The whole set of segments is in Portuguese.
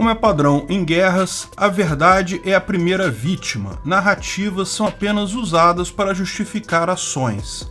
Como é padrão em guerras, a verdade é a primeira vítima. Narrativas são apenas usadas para justificar ações.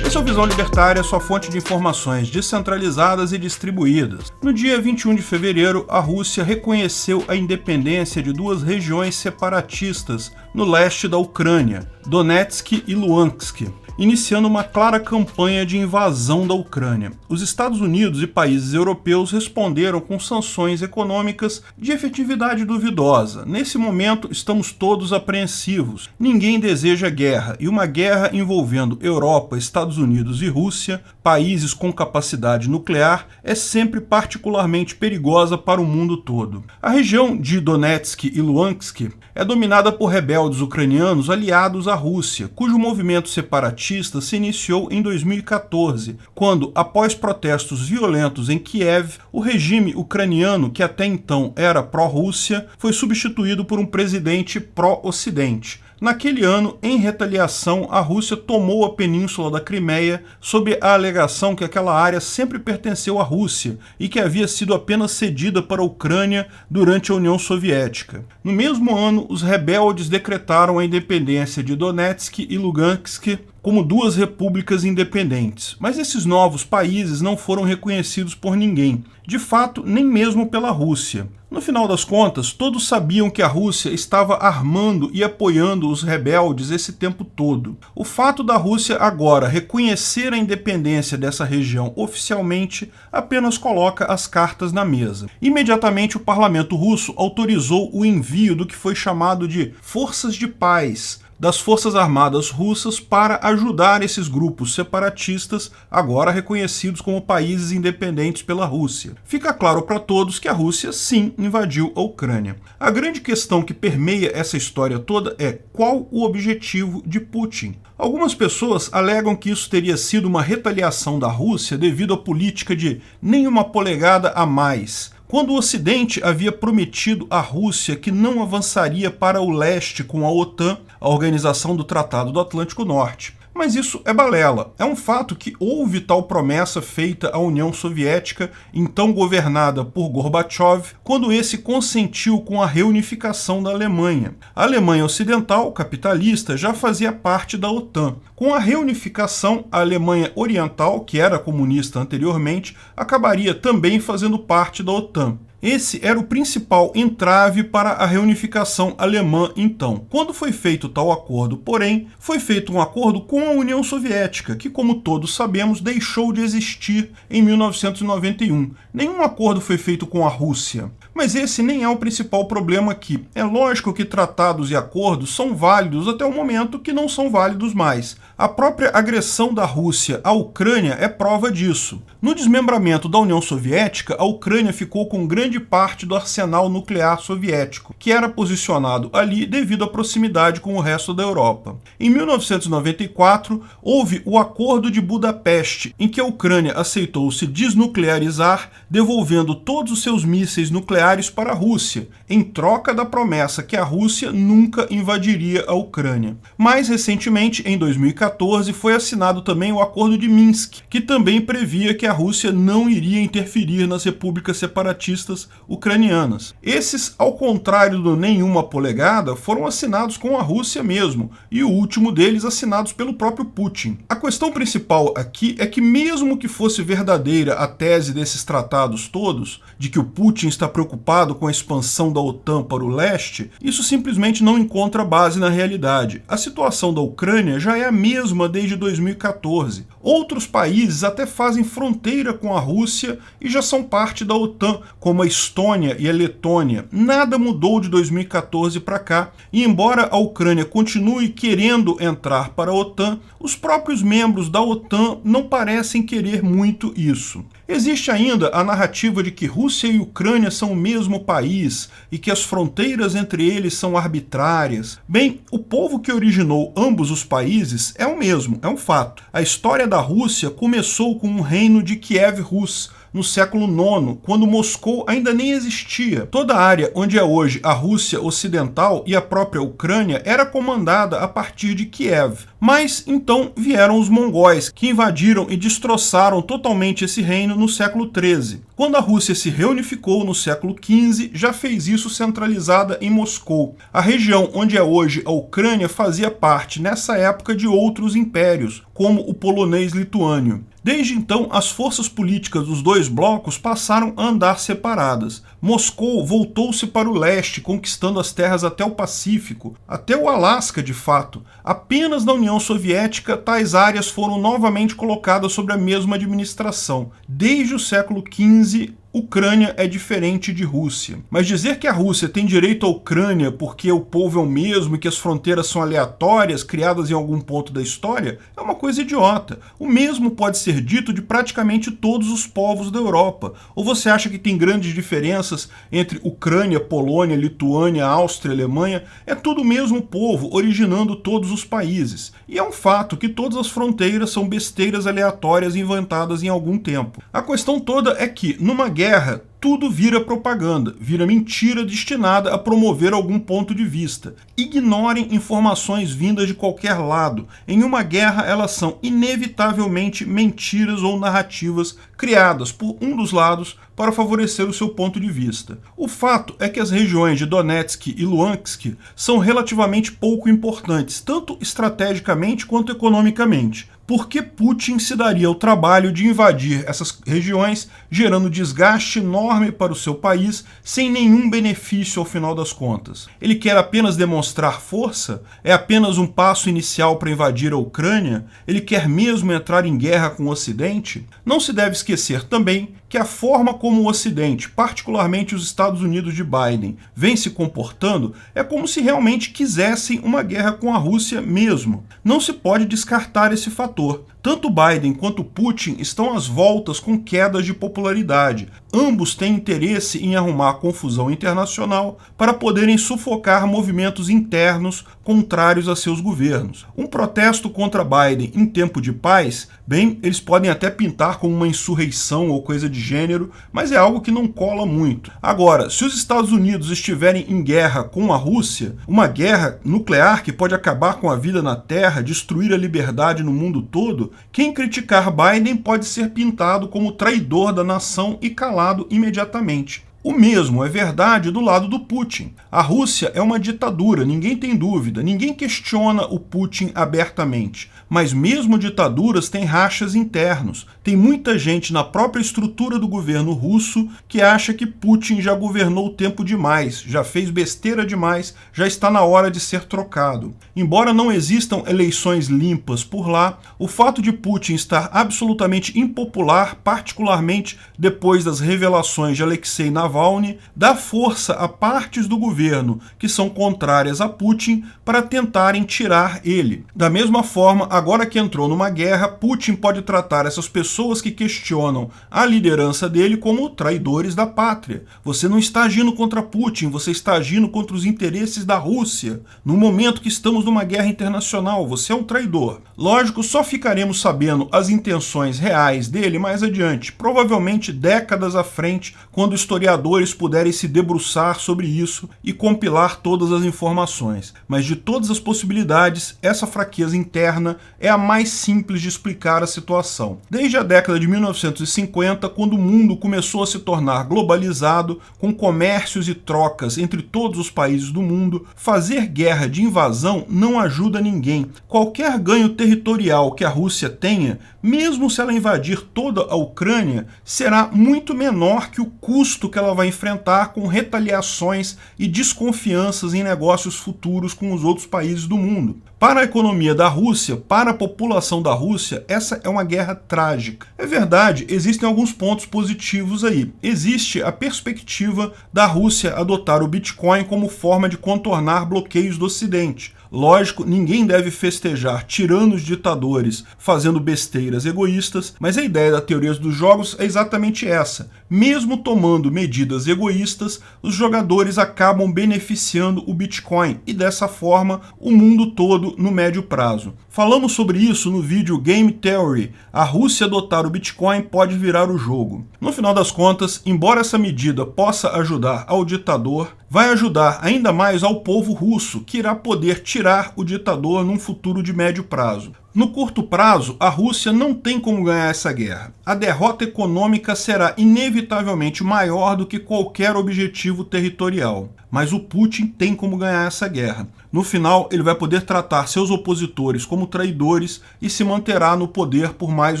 Essa é o Visão Libertária, sua fonte de informações descentralizadas e distribuídas. No dia 21 de fevereiro, a Rússia reconheceu a independência de duas regiões separatistas no leste da Ucrânia, Donetsk e Luhansk iniciando uma clara campanha de invasão da Ucrânia. Os Estados Unidos e países europeus responderam com sanções econômicas de efetividade duvidosa. Nesse momento, estamos todos apreensivos. Ninguém deseja guerra, e uma guerra envolvendo Europa, Estados Unidos e Rússia, países com capacidade nuclear, é sempre particularmente perigosa para o mundo todo. A região de Donetsk e Luhansk é dominada por rebeldes ucranianos aliados à Rússia, cujo movimento separatista artista se iniciou em 2014, quando, após protestos violentos em Kiev, o regime ucraniano, que até então era pró-Rússia, foi substituído por um presidente pró-Ocidente. Naquele ano, em retaliação, a Rússia tomou a península da Crimeia sob a alegação que aquela área sempre pertenceu à Rússia e que havia sido apenas cedida para a Ucrânia durante a União Soviética. No mesmo ano, os rebeldes decretaram a independência de Donetsk e Lugansk como duas repúblicas independentes, mas esses novos países não foram reconhecidos por ninguém, de fato, nem mesmo pela Rússia. No final das contas, todos sabiam que a Rússia estava armando e apoiando os rebeldes esse tempo todo. O fato da Rússia agora reconhecer a independência dessa região oficialmente apenas coloca as cartas na mesa. Imediatamente, o parlamento russo autorizou o envio do que foi chamado de forças de paz das Forças Armadas Russas para ajudar esses grupos separatistas, agora reconhecidos como países independentes pela Rússia. Fica claro para todos que a Rússia sim invadiu a Ucrânia. A grande questão que permeia essa história toda é qual o objetivo de Putin. Algumas pessoas alegam que isso teria sido uma retaliação da Rússia devido à política de nenhuma polegada a mais, quando o Ocidente havia prometido à Rússia que não avançaria para o leste com a OTAN, a organização do Tratado do Atlântico Norte. Mas isso é balela. É um fato que houve tal promessa feita à União Soviética, então governada por Gorbachev, quando esse consentiu com a reunificação da Alemanha. A Alemanha Ocidental, capitalista, já fazia parte da OTAN. Com a reunificação, a Alemanha Oriental, que era comunista anteriormente, acabaria também fazendo parte da OTAN. Esse era o principal entrave para a reunificação alemã então. Quando foi feito tal acordo, porém, foi feito um acordo com a União Soviética, que, como todos sabemos, deixou de existir em 1991. Nenhum acordo foi feito com a Rússia. Mas esse nem é o principal problema aqui. É lógico que tratados e acordos são válidos até o momento que não são válidos mais. A própria agressão da Rússia à Ucrânia é prova disso. No desmembramento da União Soviética, a Ucrânia ficou com grande parte do arsenal nuclear soviético, que era posicionado ali devido à proximidade com o resto da Europa. Em 1994, houve o Acordo de Budapeste, em que a Ucrânia aceitou se desnuclearizar, devolvendo todos os seus mísseis nucleares para a Rússia, em troca da promessa que a Rússia nunca invadiria a Ucrânia. Mais recentemente, em 2014, 2014 foi assinado também o Acordo de Minsk, que também previa que a Rússia não iria interferir nas repúblicas separatistas ucranianas. Esses, ao contrário do Nenhuma Polegada, foram assinados com a Rússia mesmo, e o último deles assinados pelo próprio Putin. A questão principal aqui é que, mesmo que fosse verdadeira a tese desses tratados todos, de que o Putin está preocupado com a expansão da OTAN para o leste, isso simplesmente não encontra base na realidade. A situação da Ucrânia já é a mesma mesma é desde 2014. Outros países até fazem fronteira com a Rússia e já são parte da OTAN, como a Estônia e a Letônia. Nada mudou de 2014 para cá, e embora a Ucrânia continue querendo entrar para a OTAN, os próprios membros da OTAN não parecem querer muito isso. Existe ainda a narrativa de que Rússia e Ucrânia são o mesmo país e que as fronteiras entre eles são arbitrárias. Bem, o povo que originou ambos os países é o mesmo, é um fato. A história da Rússia começou com o um reino de Kiev Rus, no século IX, quando Moscou ainda nem existia. Toda a área onde é hoje a Rússia Ocidental e a própria Ucrânia era comandada a partir de Kiev. Mas então vieram os mongóis, que invadiram e destroçaram totalmente esse reino no século XIII. Quando a Rússia se reunificou no século XV, já fez isso centralizada em Moscou. A região onde é hoje a Ucrânia fazia parte, nessa época, de outros impérios, como o polonês lituânio. Desde então, as forças políticas dos dois blocos passaram a andar separadas. Moscou voltou-se para o leste, conquistando as terras até o Pacífico, até o Alasca de fato. Apenas na União União Soviética, tais áreas foram novamente colocadas sobre a mesma administração. Desde o século XV Ucrânia é diferente de Rússia. Mas dizer que a Rússia tem direito à Ucrânia porque o povo é o mesmo e que as fronteiras são aleatórias, criadas em algum ponto da história, é uma coisa idiota. O mesmo pode ser dito de praticamente todos os povos da Europa. Ou você acha que tem grandes diferenças entre Ucrânia, Polônia, Lituânia, Áustria, Alemanha? É tudo o mesmo povo, originando todos os países. E é um fato que todas as fronteiras são besteiras aleatórias inventadas em algum tempo. A questão toda é que, numa guerra, guerra, tudo vira propaganda, vira mentira destinada a promover algum ponto de vista. Ignorem informações vindas de qualquer lado. Em uma guerra, elas são inevitavelmente mentiras ou narrativas criadas por um dos lados para favorecer o seu ponto de vista. O fato é que as regiões de Donetsk e Luhansk são relativamente pouco importantes, tanto estrategicamente quanto economicamente por que Putin se daria o trabalho de invadir essas regiões, gerando desgaste enorme para o seu país, sem nenhum benefício ao final das contas? Ele quer apenas demonstrar força? É apenas um passo inicial para invadir a Ucrânia? Ele quer mesmo entrar em guerra com o Ocidente? Não se deve esquecer também que a forma como o Ocidente, particularmente os Estados Unidos de Biden, vem se comportando é como se realmente quisessem uma guerra com a Rússia mesmo. Não se pode descartar esse fator, tanto Biden quanto Putin estão às voltas com quedas de popularidade. Ambos têm interesse em arrumar confusão internacional para poderem sufocar movimentos internos contrários a seus governos. Um protesto contra Biden em tempo de paz, bem, eles podem até pintar como uma insurreição ou coisa de gênero, mas é algo que não cola muito. Agora, se os Estados Unidos estiverem em guerra com a Rússia, uma guerra nuclear que pode acabar com a vida na Terra, destruir a liberdade no mundo todo, quem criticar Biden pode ser pintado como traidor da nação e calado imediatamente. O mesmo é verdade do lado do Putin. A Rússia é uma ditadura, ninguém tem dúvida, ninguém questiona o Putin abertamente. Mas mesmo ditaduras têm rachas internos. Tem muita gente na própria estrutura do governo russo que acha que Putin já governou o tempo demais, já fez besteira demais, já está na hora de ser trocado. Embora não existam eleições limpas por lá, o fato de Putin estar absolutamente impopular, particularmente depois das revelações de Alexei Navalny, dá força a partes do governo que são contrárias a Putin para tentarem tirar ele. Da mesma forma, agora que entrou numa guerra, Putin pode tratar essas pessoas que questionam a liderança dele como traidores da pátria. Você não está agindo contra Putin, você está agindo contra os interesses da Rússia. No momento que estamos numa guerra internacional, você é um traidor. Lógico, só ficaremos sabendo as intenções reais dele mais adiante, provavelmente décadas à frente, quando historiadores puderem se debruçar sobre isso e compilar todas as informações. Mas de todas as possibilidades, essa fraqueza interna é a mais simples de explicar a situação. Desde a década de 1950, quando o mundo começou a se tornar globalizado, com comércios e trocas entre todos os países do mundo, fazer guerra de invasão não ajuda ninguém. Qualquer ganho territorial que a Rússia tenha, mesmo se ela invadir toda a Ucrânia, será muito menor que o custo que ela vai enfrentar com retaliações e desconfianças em negócios futuros com os outros países do mundo. Para a economia da Rússia, para a população da Rússia, essa é uma guerra trágica. É verdade, existem alguns pontos positivos aí. Existe a perspectiva da Rússia adotar o Bitcoin como forma de contornar bloqueios do Ocidente. Lógico, ninguém deve festejar, tirando os ditadores, fazendo besteiras egoístas, mas a ideia da teoria dos jogos é exatamente essa. Mesmo tomando medidas egoístas, os jogadores acabam beneficiando o Bitcoin e dessa forma o mundo todo no médio prazo. Falamos sobre isso no vídeo Game Theory. A Rússia adotar o Bitcoin pode virar o jogo. No final das contas, embora essa medida possa ajudar ao ditador, vai ajudar ainda mais ao povo russo, que irá poder tirar tirar o ditador num futuro de médio prazo. No curto prazo, a Rússia não tem como ganhar essa guerra. A derrota econômica será inevitavelmente maior do que qualquer objetivo territorial. Mas o Putin tem como ganhar essa guerra. No final, ele vai poder tratar seus opositores como traidores e se manterá no poder por mais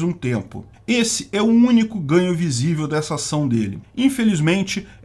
um tempo. Esse é o único ganho visível dessa ação dele. Infelizmente,